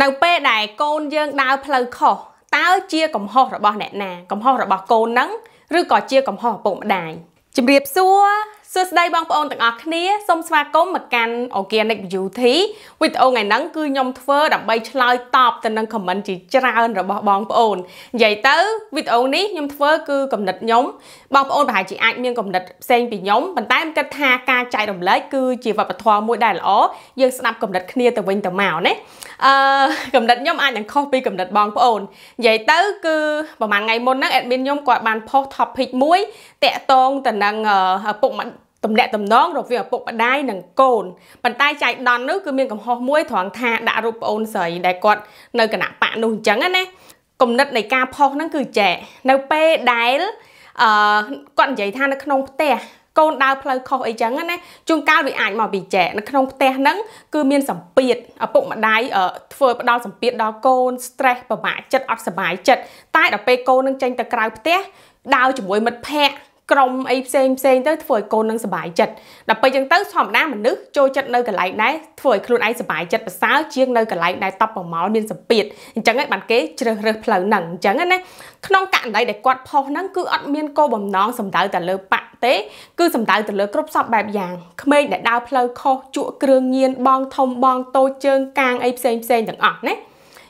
នៅពេលដែលកូនយើងដើរផ្លូវខុសតើជាកំហុសរបស់អ្នកណាកំហុសរបស់កូននឹងឬក៏ជាកំហុសឪពុកម្ដាយជំរាបសួរសួស្តីបងប្អូនទាំងអស់គ្នាសូមស្វាគមន៍មកកាន់ Organic Beauty វីដេអូថ្ងៃហ្នឹងគឺខ្ញុំធ្វើដើម្បីឆ្លើយតបទៅនឹង comment ជាច្រើនរបស់បងប្អូននិយាយទៅវីដេអូនេះខ្ញុំធ្វើគឺកំណត់ខ្ញុំបងប្អូនប្រហែលជាអាចមានកំណត់ផ្សេងពីខ្ញុំប៉ុន្តែខ្ញុំគិតថាការចែករំលែកគឺជាវប្បធម៌មួយដែលល្អយើងស្ដាប់កំណត់គ្នាទៅវិញទៅមកណាអឺកំណត់ខ្ញុំអាចនឹងខុសពីកំណត់បងប្អូននិយាយទៅគឺប្រហែលថ្ងៃមុនហ្នឹង admin ខ្ញុំគាត់បានផុស topic មួយតាក់ទងទៅនឹងឪពុកម្ទំនាក់ទំនងរវាងឪពុកម្ដាយនិងកូនប៉ុន្តែចៃដន្យនោះគឺមានកំហុសមួយត្រង់ថាដាក់រូបប្អូនស្រីដែលគាត់នៅគណៈបកនោះអញ្ចឹងណាគំនិតនៃការផុសហ្នឹងគឺចែកនៅពេលដែលអឺគាត់និយាយថានៅក្នុងផ្ទះ កូនដើរផ្លូវខុសអីចឹងណាជួនកាលវាអាចមកពីចែកនៅក្នុងផ្ទះហ្នឹងគឺមានសម្ពាធឪពុកម្ដាយធ្វើផ្ដល់សម្ពាធដល់កូន stress ពិបាកចិត្តអត់សុបាយចិត្តតែដល់ពេលកូននឹងចេញទៅក្រៅផ្ទះដើរជាមួយមិត្តភ័ក្តិក្រុមអីផ្សេងផ្សេងទៅធ្វើឲ្យកូននឹងសុបាយចិត្តដល់ពេលអញ្ចឹងទៅធម្មតាមនុស្សចូលចិត្តនៅកន្លែងដែរធ្វើឲ្យខ្លួនឯងសុបាយចិត្តប្រសើរជាងនៅកន្លែងដែលតប់ប្រមល់មានសម្ពាធអញ្ចឹងឯងបានគេជ្រើសរើសផ្លូវហ្នឹងអញ្ចឹងណាក្នុងករណីដែលគាត់ផុសហ្នឹងគឺអត់មានគោលបំណងសម្ដៅតែលើបាក់ទេ គឺសម្ដៅទៅលើគ្រប់សពបែបយ៉ាងក្មេងដែលដើរផ្លូវខុសជក់គ្រឿងញៀនបងធំបងតូចជើងកាងអីផ្សេងផ្សេងទាំងអស់ណា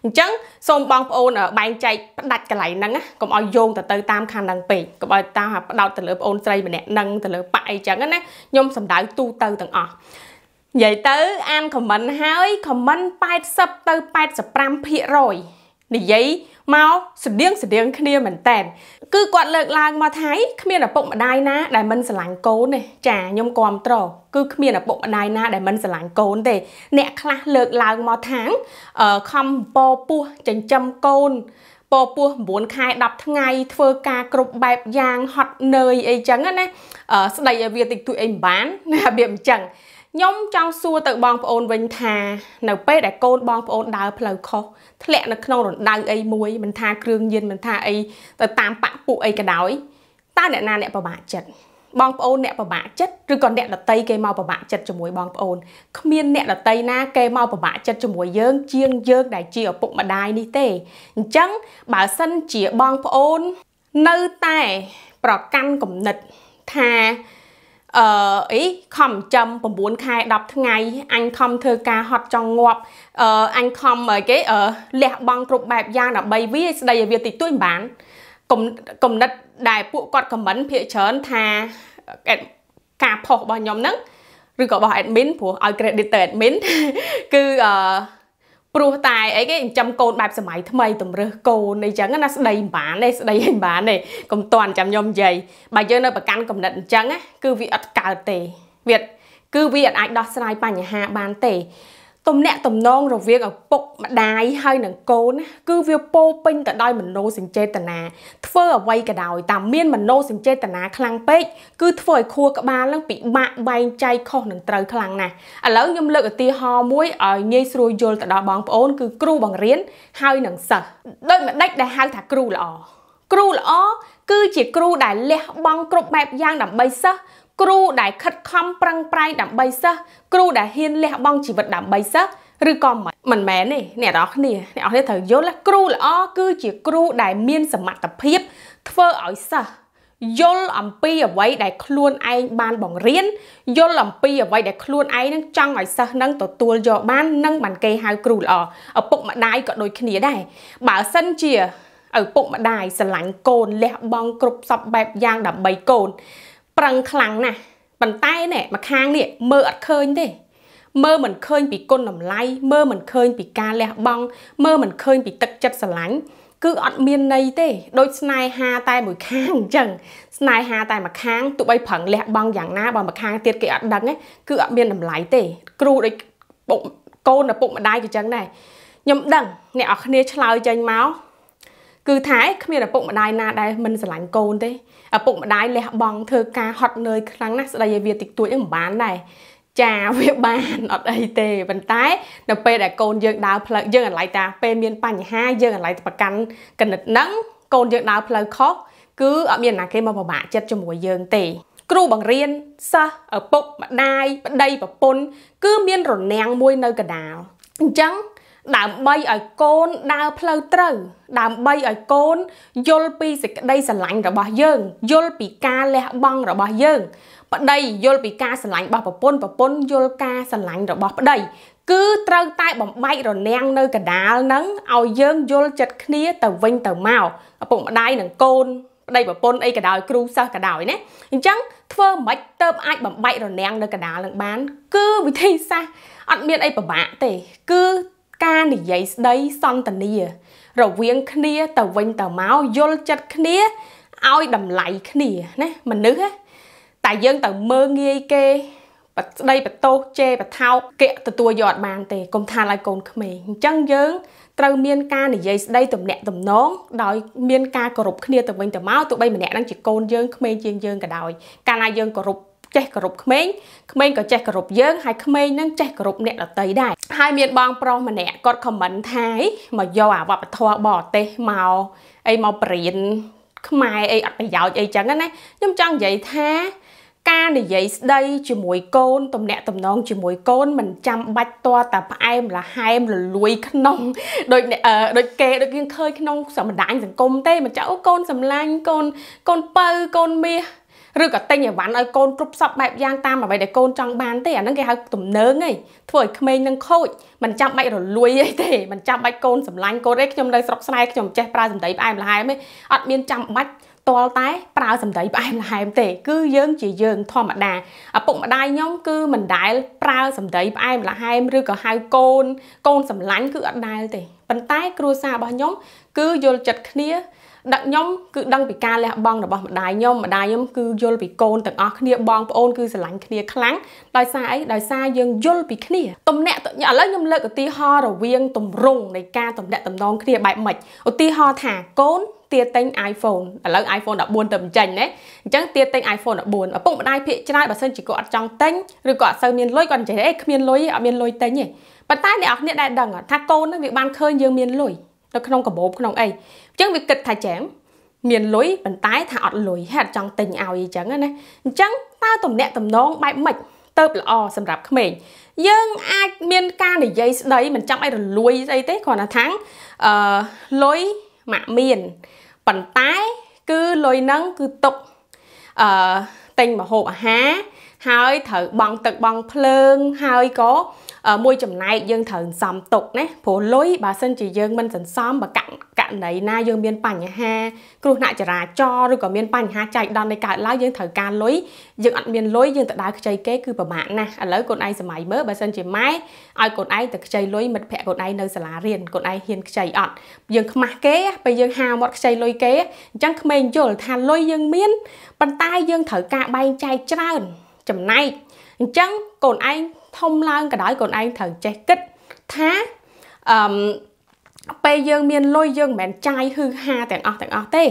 អញ្ចឹងសូមបងប្អូនបែងចែកផ្ដាច់កន្លែងហ្នឹងកុំឲ្យយោងទៅទៅតាមខាងហ្នឹងពេកកុំឲ្យតាមផ្ដោតទៅលើប្អូនស្រីម្នាក់ហ្នឹងទៅលើប៉ាអីចឹងណាខ្ញុំសំដៅទូទៅទាំងអស់និយាយទៅអានខមមិនហើយខមមិន80ទៅ85%ភាគរយនិយាយមកស្តៀងស្តៀងគ្នាមែនតែនគឺគាត់លើកឡើងមកថាគ្មានឪពុកម្ដាយណាដែលមិនស្រឡាញ់កូនទេចាខ្ញុំគ្រប់ត្រគឺគ្មានឪពុកម្ដាយណាដែលមិនស្រឡាញ់កូនទេអ្នកខ្លះលើកឡើងមកថាខំបពោះចិញ្ចឹមកូនពពោះ9ខែ10ថ្ងៃ ធ្វើការគ្រប់បែបយ៉ាងហត់នឿយអីចឹងណាស្ដីឲ្យវាតិចតួចអីមិនបានណារបៀបអញ្ចឹងខ្ញុំចង់សួរទៅបងប្អូនវិញថា នៅពេលដែលកូនបងប្អូនដើរផ្លូវខុសធ្លាក់នៅក្នុងរណ្ដៅអីមួយមិនថាគ្រឿងញៀនមិនថាអីទៅតាមបាក់ពួកអីក៏ដោយតើអ្នកណាអ្នកប្រមាថចិត្តបងប្អូនអ្នកប្រមាថចិត្តឬក៏អ្នកដតីគេមកប្រមាថចិត្តជាមួយបងប្អូនគ្មានអ្នកដតីណាគេមកប្រមាថចិត្តជាមួយយើងជាងយើងដែលជាឪពុកម្ដាយនេះទេអញ្ចឹងបើសិនជាបងប្អូននៅតែប្រកាន់គំនិតថាអឺអីខំចាំ9ខែ10ថ្ងៃអញខំធ្វើការហត់ចង់ងាប់អឺអញខំគេអឺលះបង់គ្រប់បែបយ៉ាងដើម្បីវាស្ដីឲ្យវាតិចតួចមិនបានគំនិតដែលពួកគាត់ខមមិនភាកច្រើនថាការផុសរបស់ខ្ញុំហ្នឹងឬក៏របស់ admin ព្រោះឲ្យ credit ទៅ admin គឺអឺព្រោះតែអីគេចិញ្ចឹមកូនបែបសម័យថ្មីតម្រឹសកូនអីចឹងណាស្ដីមិនបានទេស្ដីអីមិនបានទេកុំតន់ចាំខ្ញុំនិយាយបើយើងនៅប្រកាន់កំណត់អញ្ចឹងណាគឺវាអត់កើតទេវាគឺវាអាចដោះស្រាយបញ្ហាបានទេទំនាក់ទំនងរវាងឪពុកម្ដាយហើយនិងកូនណាគឺវាពោពេញទៅដោយមโนសញ្ចេតនាធ្វើអ្វីក៏ដោយតាមមានមโนសញ្ចេតនាខ្លាំងពេកគឺធ្វើឲ្យខួរក្បាលនឹងពិបាកបែងចែកខុសនឹងត្រូវខ្លាំងណាស់ឥឡូវខ្ញុំលើកឧទាហរណ៍មួយឲ្យងាយស្រួលយល់ទៅដល់បងប្អូនគឺគ្រូបង្រៀនហើយនិងសិស្សដូចម្ដេចដែលហៅថាគ្រូល្អគ្រូល្អគឺជាគ្រូដែលលះបង់គ្រប់បែបយ៉ាងដើម្បីសិស្សគ្រូដែលខិតខំប្រឹងប្រែងដើម្បីសិស្សគ្រូដែលហ៊ានលះបង់ជីវិតដើម្បីសិស្សឬក៏មិនមែនទេអ្នកនរគ្នាអ្នកនរគ្នាត្រូវយល់គ្រូល្អគឺជាគ្រូដែលមានសមត្ថភាព ធ្វើឲ្យសិស្សយល់អំពីអ្វីដែលខ្លួនឯងបានបង្រៀនយល់អំពីអ្វីដែលខ្លួនឯងនឹងចង់ឲ្យសិស្សនឹងទទួលយកបាននឹងបានគេហៅគ្រូល្អឪពុកម្ដាយក៏ដូចគ្នាដែរបើសិនជាឪពុកម្ដាយស្រឡាញ់កូនលះបង់គ្រប់សពបែបយ៉ាងដើម្បីកូនប្រឹងខ្លាំងណាស់ប៉ុន្តែណែម្ខាងនេះមើលអត់ឃើញទេ មើលមិនឃើញ ពីគុណតម្លៃមើលមិនឃើញ ពីការលះបង់មើលមិនឃើញពីទឹកចិត្តស្រឡាញ់គឺអត់មានន័យទេដូចស្នេហាតែមួយខាងអញ្ចឹង ស្នេហាតែមួយខាងទោះបីប្រឹងលះបង់យ៉ាងណាបើមួយខាងទៀតគេអត់ដឹងគឺអត់មានតម្លៃទេ គ្រូដូចបុកកូនឪពុកម្ដាយក៏អញ្ចឹងដែរខ្ញុំដឹងអ្នកអរគ្នាឆ្លើយចេញមកគឺថាគ្មានឪពុកម្ដាយណាដែលមិនស្រឡាញ់កូនទេឪពុកម្ដាយលះបង់ធ្វើការហត់នឿយខ្លាំងណាស់ស្ដីឲ្យវាតិចតួចហ្នឹងមិនបានដែរចាវាបានអត់អីទេប៉ុន្តែនៅពេលដែលកូនយើងដើរផ្លូវយើងអន្លាយតាពេលមានបញ្ហាយើងអន្លាយប្រកាន់កណិតហ្នឹងកូនយើងដើរផ្លូវខុសគឺអត់មានណាគេមកពិបាកចិត្តជាមួយយើងទេ គ្រូបង្រៀនសិស្សឪពុកម្ដាយប្តីប្រពន្ធគឺមានរនាំងមួយនៅកណ្ដាលអញ្ចឹងដើម្បីឲ្យកូនដើរផ្លូវត្រូវ ដើម្បីឲ្យកូនយល់ពីសេចក្តីស្រឡាញ់របស់យើងយល់ពីការលះបង់របស់យើង ប្តីយល់ពីការស្រឡាញ់របស់ប្រពន្ធប្រពន្ធយល់ការស្រឡាញ់របស់ប្តី គឺត្រូវតែបំបែករនាំងនៅកដាលហ្នឹងឲ្យយើងយល់ចិត្តគ្នាទៅវិញទៅមកឪពុកម្ដាយនិងកូនប្តីប្រពន្ធអីក៏ដោយគ្រូសិស្សក៏ដោយណាអញ្ចឹងធ្វើមិនទៅអាចបំបែករនាំងនៅកដាលនឹងបាន គឺវិធីសាស្ត្រអត់មានអីពិបាកទេគឺការនិយាយស្ដីសន្តានារវាងគ្នា ទៅវិញទៅមកយល់ចិត្តគ្នាឲ្យតម្លៃគ្នាណាមនុស្សតែយើងទៅមើងងាយគេបស្ដីបតោសជេរបថោកគេទទួលយកអត់បាន ទេកុំថាឲ្យកូនក្មេងអញ្ចឹងយើងត្រូវមាន ការនិយាយស្ដីទំនាក់ទំនងដោយមានការគោរពគ្នាទៅវិញទៅមកទោះបីម្នាក់នឹងជាកូនយើងក្មេងជាងយើងក៏ដោយ កាលណាយើងគោរពចេះគោរពក្មេងក្មេងក៏ចេះគោរពយើងហើយក្មេងនឹងចេះគោរពអ្នកដទៃដែរហើយមានបង ប្រុសម្នាក់គាត់ខមមិនថាមកយកអាវប្បធម៌បរទេសមកអីមកបរៀនខ្មែរអីអត់ប្រយោជន៍អីចឹងណាខ្ញុំចង់និយាយថាការនិយាយស្ដីជាមួយកូនទំនាក់ទំនងជាមួយកូនមិនចាំបាច់តតែផ្អែមល្ហែមលលួយក្នុងដូចដូចគេដូចយើងឃើញក្នុង សម្ដាញសង្គមទេមិនចាអូកូនសម្លាញ់កូនកូនបើកូនមាសឬក៏ទិញអីវ៉ាន់ឲ្យកូនគ្រប់សពបែបយ៉ាងតាមអ្វីដែលកូនចង់បានទេអាហ្នឹងគេហៅទំនើងឯងធ្វើឲ្យក្មេងនឹងខូចមិនចាំបាច់រលួយអីទេមិនចាំបាច់កូនសម្លាញ់កូនឯងខ្ញុំនៅស្រុកស្រែខ្ញុំចេះប្រើសម្ដីផ្អែមល្ហែមឯងអត់មានចាំបាច់តលតែប្រើសម្ដីផ្អែមល្ហែមទេ គឺយើងជាយើងធម្មតាឪពុកម្ដាយខ្ញុំគឺមិនដែលប្រើសម្ដីផ្អែមល្ហែមឬក៏ហៅកូនកូនសម្លាញ់គឺអត់ដែលទេប៉ុន្តែគ្រួសាររបស់ខ្ញុំគឺយល់ចិត្តគ្នាដាក់ខ្ញុំគឺដឹងពីការលះបង់របស់ម្ដាយខ្ញុំម្ដាយខ្ញុំគឺយល់ពីកូនទាំងអស់គ្នាបងប្អូនគឺស្រឡាញ់គ្នាខ្លាំងដោយសារអីដោយសារយើងយល់ពីគ្នាទំនាក់ឥឡូវខ្ញុំលើកឧទាហរណ៍រវាងទម្រង់នៃការទំនាក់ទំនងគ្នាបែបម៉េចឧទាហរណ៍ថាកូនទាទិញ iPhone ឥឡូវ iPhone 14ទៅបញ្ចេញណាអញ្ចឹងទាទិញ iPhone 14ឪពុកម្ដាយភាគច្រើនបើសិនជាគាត់អត់ចង់ទិញឬក៏អត់សូវមានលុយគាត់និយាយអេគ្មានលុយអត់មានលុយទិញទេប៉ុន្តែអ្នកនរគ្នាដែលដឹងថាកូននឹងវាបានឃើញយើងមានលុយនៅក្នុងកាបូបក្នុងអីអញ្ចឹងវាគិតថាចាំងមានលុយប៉ុន្តែថាអត់លុយហេតុចង់ទិញឲ្យអញ្ចឹងណាអញ្ចឹងតើតំណាក់តំណងបែបម៉េចទៅល្អសម្រាប់ក្មេងយើងអាចមានការនិយាយស្ដីមិនចាំបាច់រលួយស្អីទេគ្រាន់តែថាអឺលុយមកមានប៉ុន្តែគឺលុយហ្នឹងគឺຕົកអឺទិញម្ហូបអាហារហើយត្រូវបង់ទឹកបង់ភ្លើងហើយក៏មួយចំណែកយើងត្រូវសំទុកណាព្រោះលុយបើសិនជាយើងមិនសន្សំបើករណីណាយើងមានបញ្ហាគ្រោះថ្នាក់ចរាចរណ៍ឬក៏មានបញ្ហាចែកដន្យនៃកើតឡើងយើងត្រូវការលុយយើងអត់មានលុយយើងទៅដើរខ្ចីគេគឺពិបាកណាស់ឥឡូវកូនឯងសម័យមើលបើសិនជាម៉ែឲ្យកូនឯងទៅខ្ចីលុយមិត្តភ័ក្ដិកូនឯងនៅសាលារៀនកូនឯងហ៊ានខ្ចីអត់យើងខ្មាស់គេពេលយើងហាមាត់ខ្ចីលុយគេអញ្ចឹងក្មេងយល់ថាលុយយើងមានប៉ុន្តែយើងត្រូវការបែងចែកច្រើនចំណែកអញ្ចឹងកូនឯងធំឡើងក៏ដោយកូនឯងត្រូវចេះគិតថាអឺពេលយើងមានលុយយើងមិនមែនចាយហឺហាទាំងអស់ទាំងអស់ទេ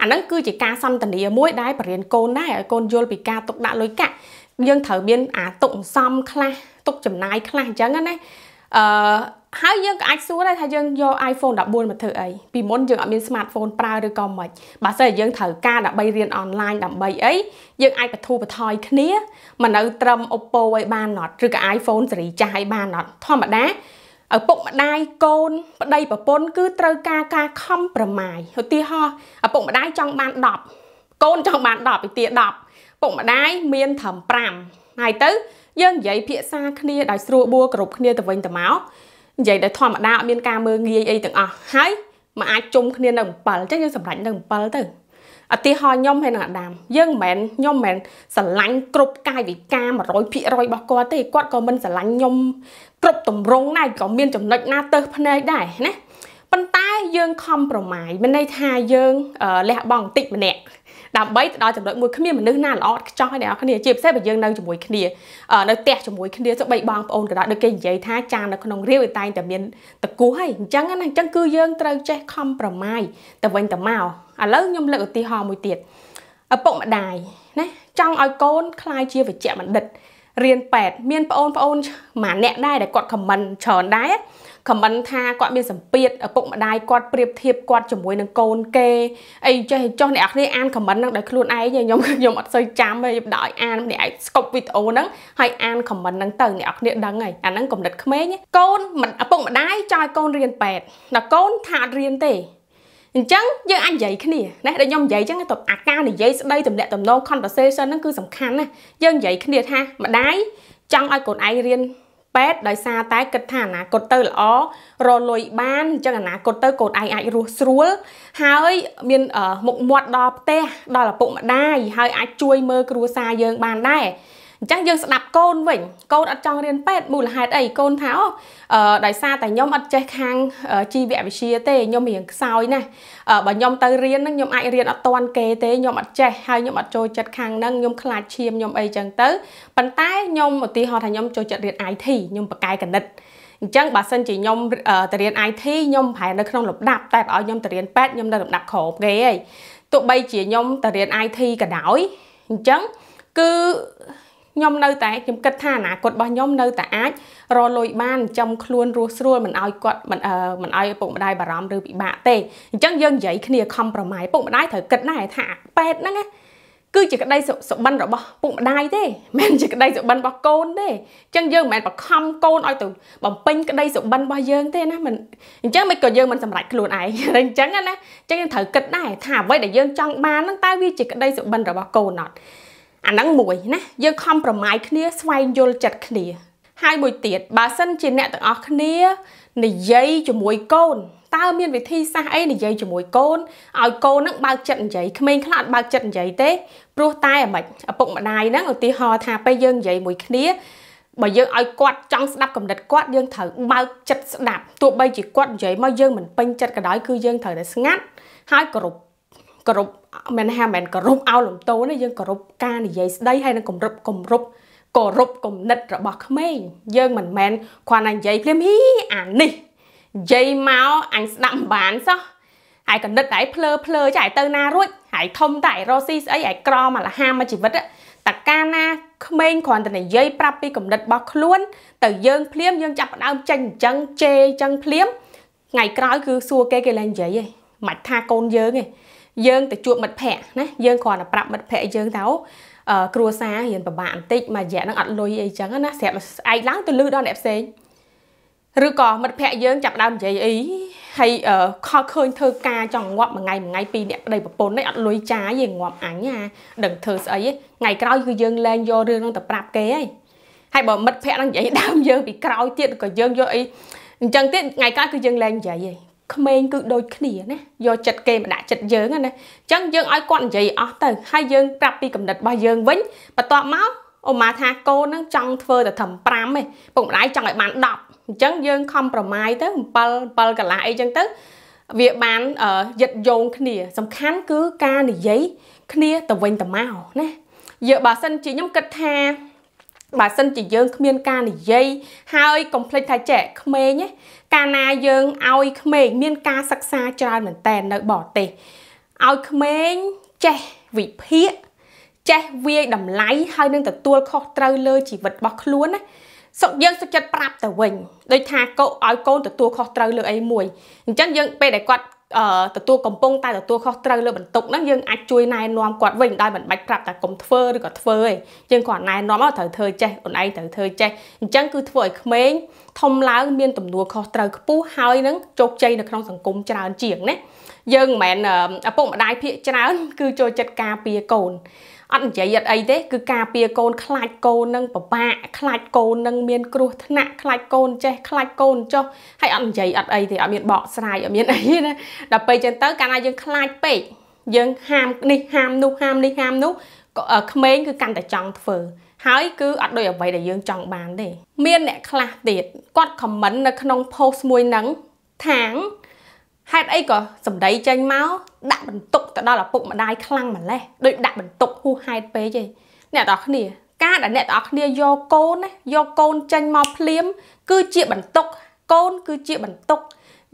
អាហ្នឹងគឺជាការសន្ទនាមួយដែលបរៀនកូនដែរឲ្យកូនយល់ពីការទុកដាក់លុយកាក់យើងត្រូវមានអាទុកសំខ្លះទុកចំណាយខ្លះអញ្ចឹងណាអឺហើយយើងក៏អាចសួរដែរថាយើងយក iPhone 14មកធ្វើអីពីមុនយើងអត់មាន smartphone ប្រើឬក៏មិនបើសិនយើងត្រូវការដើម្បីរៀន online ដើម្បីអីយើងអាចបទូបថយគ្នាមកនៅត្រឹម Oppo ឲ្យបានណត់ឬក៏ iPhone សេរីចាស់ឲ្យបានណត់ធម្មតាឪពុកម្ដាយកូនប្តីប្រពន្ធគឺត្រូវការការខំប្រមាយឧទាហរណ៍ឪពុកម្ដាយចង់បាន10កូនចង់បាន10ពីទា10ឪពុកម្ដាយមានត្រឹម5ហើយទៅ យើងនិយាយភាសាគ្នាដោយស្រួលបួលគ្រប់គ្នាទៅវិញទៅមកនិយាយដែលធម្មតាអត់មានការមើងងាយអីទាំងអស់ហើយមកអាចជុំគ្នានៅ7អញ្ចឹងយើងសម្រេចនៅ7ទៅឧទាហរណ៍ខ្ញុំហើយនឹងអាដាម យើងមិនមែនខ្ញុំមិនមែនស្រឡាញ់គ្រប់កាយវិការ100%របស់គាត់ទេគាត់ក៏មិនស្រឡាញ់ខ្ញុំគ្រប់តម្រងដែរក៏មានចំណុចណាទៅភ្នែកដែរណាប៉ុន្តែយើងខំប្រមាយមានន័យថាយើងលះបង់បន្តិចម្នាក់ដើម្បីទៅដល់ចំណុចមួយគ្មានមនុស្សណាល្អឥតខ្ចោះទេអ្នកគ្នាជាពិសេសបើយើងនៅជាមួយគ្នានៅផ្ទះជាមួយគ្នាទៅបីបងប្អូនក៏ដោយដូចគេនិយាយថាចាននៅក្នុងរាវតែងតែមានតកោះហើយអញ្ចឹងណាអញ្ចឹងគឺយើងត្រូវចេះខំប្រម៉ាយទៅវិញទៅមកឥឡូវខ្ញុំលើកឧទាហរណ៍មួយទៀតឪពុកម្ដាយណាចង់ឲ្យកូន ខ្លាយជាវេជ្ជបណ្ឌិតរៀនប៉ែតមានបងប្អូនប្អូនមួយអ្នកដែរដែលគាត់ខមមិនច្រើនដែរខមមិនថាគាត់មានសម្ពាធឪពុកម្ដាយគាត់ប្រៀបធៀបគាត់ជាមួយនឹងកូនគេអីចេះចុះអ្នកគ្នាអានខមមិនហ្នឹងដោយខ្លួនឯងខ្ញុំខ្ញុំអត់សូវចាំទេខ្ញុំដាក់ឲ្យអានម្នាក់ឯងស្កប់វីដេអូហ្នឹងហើយអានខមមិនហ្នឹងទៅអ្នកគ្នាដឹងហើយអាហ្នឹងកំណត់ក្មេងកូនមិនឪពុកម្ដាយចង់ឲ្យកូនរៀនប៉ែតដល់កូនថាអត់រៀនទេអញ្ចឹងយើងអាចនិយាយគ្នាណាដែលខ្ញុំនិយាយអញ្ចឹងទៅអាការនិយាយស្ដីទំនាក់ទំនង conversation ហ្នឹងគឺសំខាន់ណាយើងនិយាយគ្នាថាម្ដាយចង់ឲ្យកូនឯងរៀនពេទ្យដោយសារតែគិតថាអនាគតទៅល្អរលុយបានអញ្ចឹងអនាគតទៅកូនឯងអាចរស់ស្រួលហើយមានមុខមាត់ដល់ផ្ទះដល់ឪពុកម្ដាយហើយអាចជួយមើលគ្រួសារយើងបានដែរអញ្ចឹងយើងស្ដាប់កូនវិញកូនអត់ចង់រៀនពេទ្យមូលហេតុអីកូនថាអូដោយសារតែខ្ញុំអត់ចេះខាងជីវវិទ្យាទេខ្ញុំរៀនខ្សោយណាស់បើខ្ញុំទៅរៀនហ្នឹងខ្ញុំអាចរៀនអត់ទាន់គេទេខ្ញុំអត់ចេះហើយខ្ញុំអត់ចូលចិត្តខាងហ្នឹងខ្ញុំខ្លាចឈាមខ្ញុំអីចឹងទៅប៉ុន្តែខ្ញុំឧទាហរណ៍ថាខ្ញុំចូលចិត្តរៀន IT ខ្ញុំបកកែកណិតអញ្ចឹងបើសិនជាខ្ញុំទៅរៀន IT ខ្ញុំប្រហែលនៅក្នុងលំដាប់តែបើឲ្យខ្ញុំទៅរៀនពេទ្យខ្ញុំនៅលំដាប់ក្រោមគេហើយទោះបីជាខ្ញុំទៅរៀន IT ក៏ដោយអញ្ចឹងគឺខ្ញុំនៅតែខ្ញុំគិតថាអនាគតរបស់ខ្ញុំនៅតែអាច រលុយបានចំខ្លួនរស់ស្រួលមិនឲ្យគាត់មិនមិនឲ្យឪពុកម្ដាយបារម្ភឬពិបាកទេអញ្ចឹងយើងនិយាយគ្នាខំប្រម៉ាយឪពុកម្ដាយត្រូវគិតដែរថាប៉ែតហ្នឹងណាគឺជាក្តីសុបិនរបស់ពុកម្ដាយទេមិនជាក្តីសុបិនរបស់កូនទេអញ្ចឹងយើងមិនមែនបខំ កូនឲ្យទៅបំពេញក្តីសុបិនរបស់យើងទេណាមិនអញ្ចឹងមិនក៏យើងមិនសម្រេចខ្លួនឯងអញ្ចឹងណាអញ្ចឹងយើងត្រូវគិតដែរថាអ្វីដែលយើងចង់បានហ្នឹងតើវាជាក្តីសុបិនរបស់កូនអត់អាហ្នឹងមួយណាយើងខំប្រមាយគ្នាស្វែងយល់ចិត្តគ្នាហើយមួយទៀតបើសិន ជាអ្នកទាំងអស់គ្នា និយាយជាមួយកូន តើមានវិធីសាស្ត្រអីនិយាយជាមួយកូនឲ្យកូននឹងបើកចិត្តនិយាយក្មេងខ្លះអត់បើកចិត្តនិយាយទេព្រោះតែអាម៉េចឪពុកម្ដាយហ្នឹងឧទាហរណ៍ថាពេលយើងនិយាយមួយគ្នាបើយើងឲ្យគាត់ចង់ស្ដាប់កំណត់គាត់យើងត្រូវបើកចិត្តស្ដាប់ទោះបីជាគាត់និយាយមកយើងមិនពេញចិត្តក៏ដោយគឺយើងត្រូវតែស្ងាត់ ហើយគោរពគោរពមិនថាមិនគោរពឲ្យលំទោណាយើងគោរពការនិយាយស្ដីហើយនឹងគម្រប់គម្រប់គោរពគំនិតរបស់ក្មេងយើងមិនមែនគ្រាន់តែនិយាយភ្លាមហីអានេះនិយាយមកអញស្ដាប់មិនបានសោះហើយកណិតតែភ្លើភ្លើចាឲ្យទៅណារួចហើយធំតែរស់ស៊ីស្អីឲ្យក្រមកលហាមកជីវិតតកាណាក្មេងគ្រាន់តែនិយាយប្រាប់ពីគំនិតរបស់ខ្លួន ទៅយើងភ្លាមយើងចាប់ផ្ដើមចេញអញ្ចឹងជេអញ្ចឹងភ្លាមថ្ងៃក្រោយគឺសួរគេគេឡើងនិយាយឯងមិនថាកូនយើងឯងយើងទៅជួបមិត្តភ័ក្តិណាយើងគ្រាន់តែប្រាប់មិត្តភ័ក្តិយើងទៅគ្រួសាររៀនពិបាកបន្តិចមួយរយៈហ្នឹងអត់លុយអីចឹងណាស្រាប់ស្អែកឡើងទៅលឺដល់អ្នកផ្សេងឬក៏មិត្តភ័ក្តិយើងចាប់ដើមនិយាយអីហើយខកឃើញធ្វើការចង់ងាប់មួយថ្ងៃមួយថ្ងៃពីរអ្នកប្តីប្រពន្ធនេះអត់លុយចាយទេងាប់អញណាដឹងធ្វើស្អីទេថ្ងៃក្រោយគឺយើងលែងយករឿងហ្នឹងទៅប្រាប់គេហើយហើយបើមិត្តភ័ក្តិហ្នឹងនិយាយដើមយើងពីក្រោយទៀតក៏យើងយកអីអញ្ចឹងទៀតថ្ងៃក្រោយគឺយើងលែងនិយាយហើយក្មេងគឺដូចគ្នាណាយកចិត្តគេមកដាក់ចិត្តយើងណាអញ្ចឹងយើងឲ្យគាត់និយាយអស់ទៅហើយយើងប្រាប់ពីកំណត់របស់យើងវិញបន្ទាប់មកអូម៉ាថាកូននឹងចង់ធ្វើតែត្រឹម5ទេពុកម្ដាយចង់ឲ្យបាន10អញ្ចឹងយើងខំប្រមាយទៅ7 7កន្លះអីចឹងទៅវាបានយឹតយងគ្នា សំខាន់គឺការនិយាយគ្នា ទៅវិញទៅមកណាយើបើសិនជាខ្ញុំគិតថាបើសិនជាយើងគ្មាន ការនិយាយហើយកុំភ្លេចថាចែកក្មេងកាលណាយើងឲ្យក្មេងមាន ការសិក្សាច្រើនមែនតែននៅបរទេសឲ្យក្មេងចេះវិភាគចេះវាយតម្លៃហើយនឹងទទួលខុសត្រូវលើជីវិតរបស់ខ្លួនណាសុខយើងសុខចិត្តប្រាប់ទៅវិញដូចថាកូនឲ្យកូនទទួលខុសត្រូវលើអីមួយអញ្ចឹងយើង ពេលដែលគាត់ទទួលកំពុងតែទទួលខុសត្រូវលើបន្ទុកហ្នឹងយើងអាចជួយណែនាំគាត់វិញដោយមិនបាច់ប្រាប់តែកុំធ្វើឬក៏ធ្វើទេយើងគ្រាន់ណែនាំឲ្យត្រូវធ្វើចេះអូនឯងត្រូវធ្វើចេះអញ្ចឹងគឺធ្វើឲ្យក្មេងធំឡើង មានទំនួលខុសត្រូវខ្ពស់ហើយនឹងជោគជ័យនៅក្នុងសង្គមច្រើនជាងណាយើងមិនមែនឪពុកម្ដាយភាកច្រើនគឺចូលចិត្តការពារកូនអត់និយាយអត់អីទេគឺការពារកូនខ្លាចកូននឹងពិបាកខ្លាចកូននឹងមានគ្រោះថ្នាក់ខ្លាចកូនចេះខ្លាចកូនចុះហើយអត់និយាយអត់អីទេអត់មានបកស្រាយអត់មានអីណាដល់ពេលចឹងទៅកាលណាយើងខ្លាចពេកយើងហាមនេះហាមនោះហាមនេះហាមនោះក្មេងគឺកាន់តែចង់ធ្វើ ហើយគឺអត់ដូចអ្វីដែលយើងចង់បានទេមានអ្នកខ្លះទៀតគាត់ខមមិន នៅក្នុង post មួយហ្នឹងថាងហេតុអីក៏សម្ដីចេញមកដាក់បន្ទុកទៅដល់ឪពុកម្ដាយខ្លាំងម្ល៉េះដូចដាក់បន្ទុកហួសហេតុពេកឯងអ្នកទាំងអស់គ្នា ការដែលអ្នកទាំងអស់គ្នាយកកូនណាយកកូនចេញមកភ្លាម គឺជាបន្ទុកកូនគឺជាបន្ទុក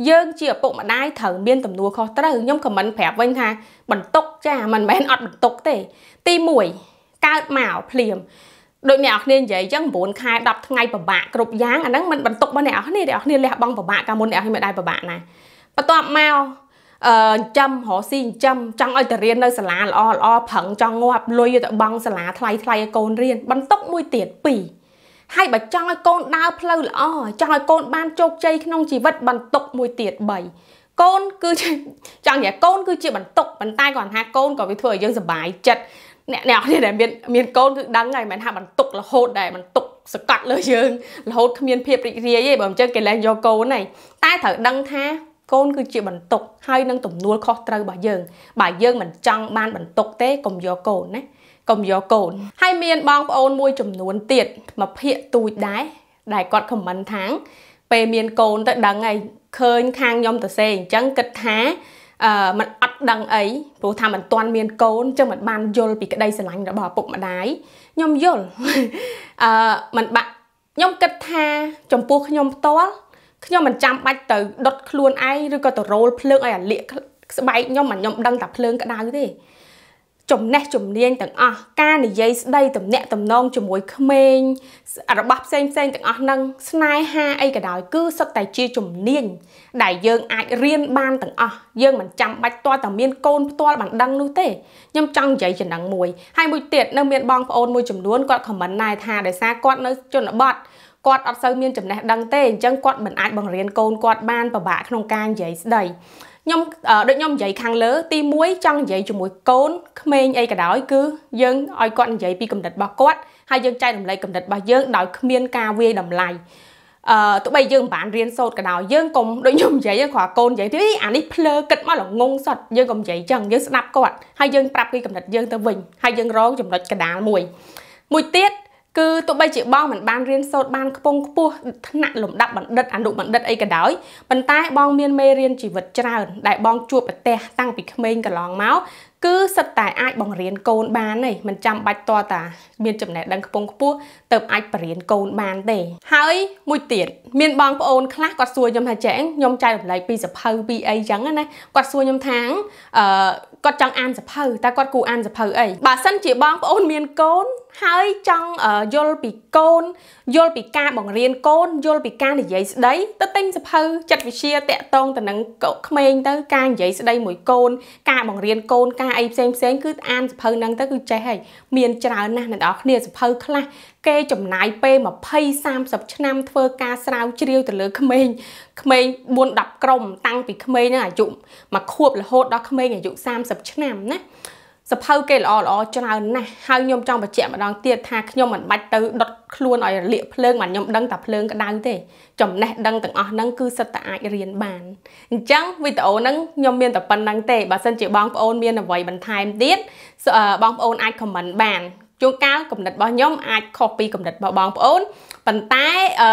យើងជាឪពុកម្ដាយត្រូវមានទំនួលខុសត្រូវខ្ញុំខមមិនប្រាប់វិញថាបន្ទុកចាមិនមែនអត់បន្ទុកទេទី1កើតមកភ្លាមដូចអ្នកនរគ្នានិយាយអញ្ចឹង9ខែ10ថ្ងៃពិបាកគ្រប់យ៉ាងអាហ្នឹងមិនបន្ទុករបស់អ្នកនរគ្នាអ្នកនរគ្នាលះបង់ពិបាកកាលមុនអ្នកនរគ្នាមិនដែរពិបាកណាបន្ទាប់មកអឺចាំរកស៊ីចាំចង់ឲ្យទៅរៀននៅ សាលាល្អល្អប្រឹងចង់ងាប់លុយទៅបង់សាលាថ្លៃថ្លៃឲ្យកូនរៀនបន្ទុកមួយទៀតពីរហើយបើចង់ឲ្យកូនដើរផ្លូវល្អចង់ឲ្យកូនបានជោគជ័យក្នុងជីវិតបន្ទុកមួយទៀត3កូនគឺជាចង់និយាយកូនគឺជាបន្ទុកប៉ុន្តែគាត់ថាកូនក៏វាធ្វើឲ្យយើងសុបាយចិត្តអ្នកអ្នកនេះដែលមានមានកូនគឺដឹងហើយមិនថាបន្ទុករហូតដែរបន្ទុកសកាត់លើយើងរហូតគ្មានភាពរីករាយទេបើមិនចឹងគេលែងយកកូនហើយតែត្រូវដឹងថាកូនគឺជាបន្ទុកហើយនឹងទំនួលខុសត្រូវរបស់យើងបើយើងមិនចង់បានបន្ទុក ទេកុំយកកូនណាកុំយកកូនហើយមាន បងប្អូនមួយ ចំនួនទៀតមកភាកទូចដែរដែលគាត់ខមមិនថាងពេលមានកូនទៅដឹងហើយឃើញខាងខ្ញុំទៅសេអញ្ចឹងគិតថាអឺมันអត់ដឹងអីព្រោះថាมันទាន់មានកូនអញ្ចឹងมันបានយល់ពីក្តីស្រឡាញ់របស់ឪពុកម្ដាយខ្ញុំយល់អឺมันបាក់ខ្ញុំគិតថាចំពោះខ្ញុំផ្ទាល់ខ្ញុំមិនចាំបាច់ទៅដុតខ្លួនឯងឬក៏ទៅរោលភ្លើងឲ្យអាលាកស្បែកខ្ញុំអាខ្ញុំដឹងតែភ្លើងក្តៅទេចំណេះជំនាញទាំងអស់ការនិយាយស្ដីតំណាក់តំណងជាមួយក្មេងរបស់ផ្សេងផ្សេងទាំងអស់ហ្នឹងស្នេហាអីក៏ដោយគឺសុទ្ធតែជាជំនាញដែលយើងអាចរៀនបានទាំងអស់យើងមិនចាំបាច់ទាល់តែមាន កូនផ្ទាល់បានដឹងនោះទេខ្ញុំចង់និយាយចំណឹងមួយហើយមួយទៀតនៅមានបងប្អូនមួយចំនួនគាត់ខមមិនដែរថាដោយសារគាត់នៅជនបទគាត់អត់សូវមានចំណេះដឹងទេអញ្ចឹងគាត់មិនអាចបង្រៀនកូនគាត់បានពិបាកក្នុងការនិយាយស្ដីខ្ញុំដូចខ្ញុំនិយាយខាងលើទី1ចង់និយាយជាមួយកូនក្មេងអីក៏ដោយគឺយើងឲ្យគាត់និយាយពីកំណត់របស់គាត់ហើយយើងចែករំលែកកំណត់របស់យើងដោយគ្មានការវាយតម្លៃអឺទោះបីយើងមិនបានរៀនសូត្រក៏ដោយយើងកុំដូចខ្ញុំនិយាយគ្រាន់កូននិយាយទីអានេះភ្លើគិតមកល្ងងសតយើងកុំនិយាយចឹងយើងស្ដាប់គាត់ហើយយើងប្រាប់ពីកំណត់យើងទៅវិញហើយយើងរងចំណុចកដាលមួយមួយទៀតគឺទោះបីជាបងមិនបានរៀនសូត្របានខ្ពង់ខ្ពស់ថ្នាក់លំដាប់បណ្ឌិតអនុបណ្ឌិតអីក៏ដោយប៉ុន្តែបងមានមេរៀនជីវិតច្រើនដែលបងជួបប្រទះតាំងពីក្មេងកន្លងមកគឺសិតតែអាចបង្រៀនកូនបានទេមិនចាំបាច់តតាមានចំណេះដឹងខ្ពង់ខ្ពស់ទៅអាចបរៀនកូនបានទេហើយមួយទៀតមានបងប្អូនខ្លះគាត់សួរខ្ញុំថាចេះខ្ញុំចែករំលែកពីសភៅពីអីចឹងណាគាត់សួរខ្ញុំថាអឺគាត់ចង់អានសភៅតែគាត់គូអានសភៅអីបើសិនជាបងប្អូនមានកូនហើយចង់យល់ពីកូនយល់ពីការបង្រៀនកូនយល់ពីការនិយាយស្ដីទៅទិញសភៅចិត្តវិទ្យាតកតងទៅនឹងក្មេងទៅការនិយាយស្ដីមួយកូនការបង្រៀនកូនការអីផ្សេងផ្សេងគឺអានសភៅហ្នឹងទៅគឺចេះហើយមានច្រើនណាស់អ្នកនរគ្នាសភៅខ្លះគេចំណាយពេល20 30ឆ្នាំធ្វើការស្រាវជ្រាវទៅលើក្មេងក្មេង4 10ក្រុមតាំងពីក្មេងនឹងអាយុមកខួបរហូតដល់ក្មេងអាយុ30ឆ្នាំណាសភៅគេល្អល្អច្រើនណាស់ហើយខ្ញុំចង់បញ្ជាក់ម្ដងទៀតថាខ្ញុំមិនបាច់ទៅដុតខ្លួនឲ្យរលាកភ្លើងបានខ្ញុំដឹងតែភ្លើងក្តៅទេចំណេះដឹងទាំងអស់ហ្នឹងគឺសិតតែអាចរៀនបានអញ្ចឹងវីដេអូហ្នឹងខ្ញុំមានតែប៉ុណ្្នឹងទេបើសិនជាបងប្អូនមានអ្វីបន្ថែមទៀតបងប្អូនអាចខមមិនបានជួនកាលគំនិតរបស់ខ្ញុំអាចខុសពីគំនិតរបស់បងប្អូនប៉ុន្តែអឺ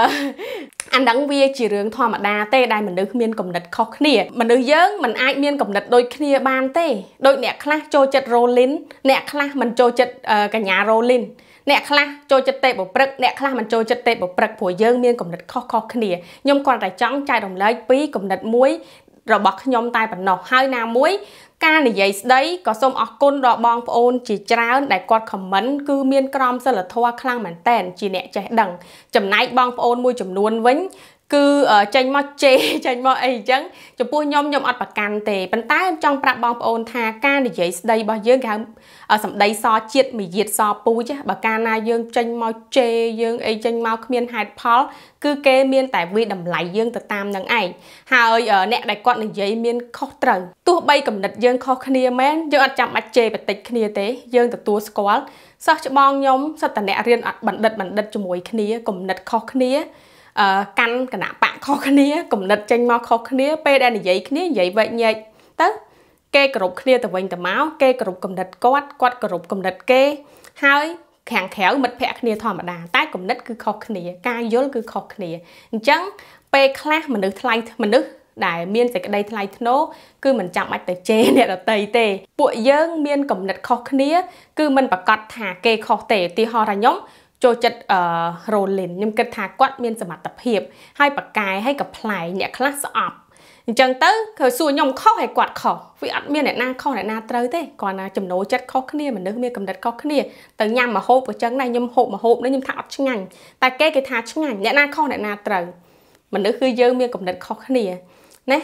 អានឹងវា ជារឿងធម្មតាទេដែលមនុស្សមានគំនិតខុសគ្នា មនុស្សយើងមិនអាចមានគំនិតដូចគ្នាបាន ទេដូចអ្នកខ្លះ ចូលចិត្ត Rolling អ្នកខ្លះមិនចូលចិត្តកញ្ញា Rolling អ្នកខ្លះចូលចិត្តទេបព្រឹកអ្នកខ្លះមិនចូលចិត្តទេបព្រឹកព្រោះយើងមានគំនិតខុសខុសគ្នាខ្ញុំគ្រាន់តែចង់ចែករំលែកពីគំនិតមួយរបស់ខ្ញុំតែប៉ុណ្ណោះហើយណាមួយការនិយាយស្ដីក៏សូមអរគុណដល់បងប្អូន ជាច្រើនដែលគាត់ខមមិន គឺមានក្រមសីលធម៌ខ្លាំងមែនតែនជាអ្នកចេះដឹងចំណែកបងប្អូនមួយចំនួនវិញគឺចេញមកជេចេញមកអីអញ្ចឹងចំពោះខ្ញុំខ្ញុំអត់ប្រកាន់ទេប៉ុន្តែចង់ប្រាប់បងប្អូន ថាការនិយាយស្ដីរបស់យើងគេហៅសម្ដីសជាតិមាយាទសពូជបើកាលណាយើងចេញមកជេយើងអីចេញមកគ្មានហេតុផល គឺគេ មានតែវាតម្លៃយើងទៅតាមនឹងឯងហើយអ្នកដែលគាត់និយាយមានខុសត្រូវទោះបីគំនិតយើងខុសគ្នាមែនយើងអត់ចាំបាច់ជេបន្តិចគ្នាទេយើងទទួលស្គាល់សោះច្បងខ្ញុំសិតតអ្នករៀនអត់បណ្ឌិតបណ្ឌិតជាមួយគ្នាគំនិតខុសគ្នាកាន់គណៈបកខុសគ្នាគណិតចេញមកខុសគ្នាពេលដែលនិយាយគ្នានិយាយវែកញែកទៅគេគោរពគ្នាទៅវិញទៅមកគេគោរពគណិតគាត់គាត់គោរពគណិតគេ ហើយខាងក្រៅមិត្តភ័ក្ដិគ្នាធម្មតា តែគណិតគឺខុសគ្នាការយល់គឺខុសគ្នាអញ្ចឹងពេលខ្លះមនុស្សថ្លៃមនុស្សដែលមានសេចក្តីថ្លៃថ្នូរគឺមិនចាំបាច់ទៅជេរអ្នកដតីទេ ពួកយើងមានគំនិតខុសគ្នា គឺមិនប្រកាសថាគេខុសទេឧទាហរណ៍ថាខ្ញុំចូលចិត្តអឺរ៉ូលីនខ្ញុំគិតថាគាត់ មានសមត្ថភាពហើយប្រកាយហើយក៏ប្លែកអ្នកខ្លះស្អប់អញ្ចឹងទៅគេសួរខ្ញុំខុសហើយគាត់ខុសវាអត់មានអ្នកណាខុសអ្នកណាត្រូវទេគ្រាន់តែចំណូលចិត្តខុសគ្នាមនុស្សមានកំណត់ខុសគ្នាទៅញ៉ាំមហូបអញ្ចឹងដែរខ្ញុំហូបមហូបនេះខ្ញុំថាអត់ឆ្ងាញ់តែគេគេថាឆ្ងាញ់អ្នកណាខុសអ្នកណាត្រូវមនុស្សគឺយើងមានកំណត់ខុសគ្នាណា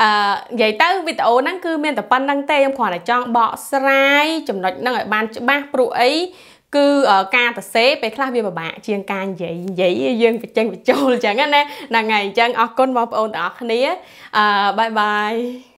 អឺនិយាយទៅវីដេអូហ្នឹងគឺមានតែប៉ុណ្្នឹងទេខ្ញុំគ្រាន់តែចង់បកស្រាយចំណុចហ្នឹងឲ្យបានច្បាស់ព្រោះអីគឺការសរសេរពេលខ្លះវាពិបាកជាងការនិយាយនិយាយយើងបញ្ចេញបញ្ចូលអញ្ចឹងណាហ្នឹងហើយអញ្ចឹងអរគុណបងប្អូនទាំងអស់គ្នាអឺបាយបាយ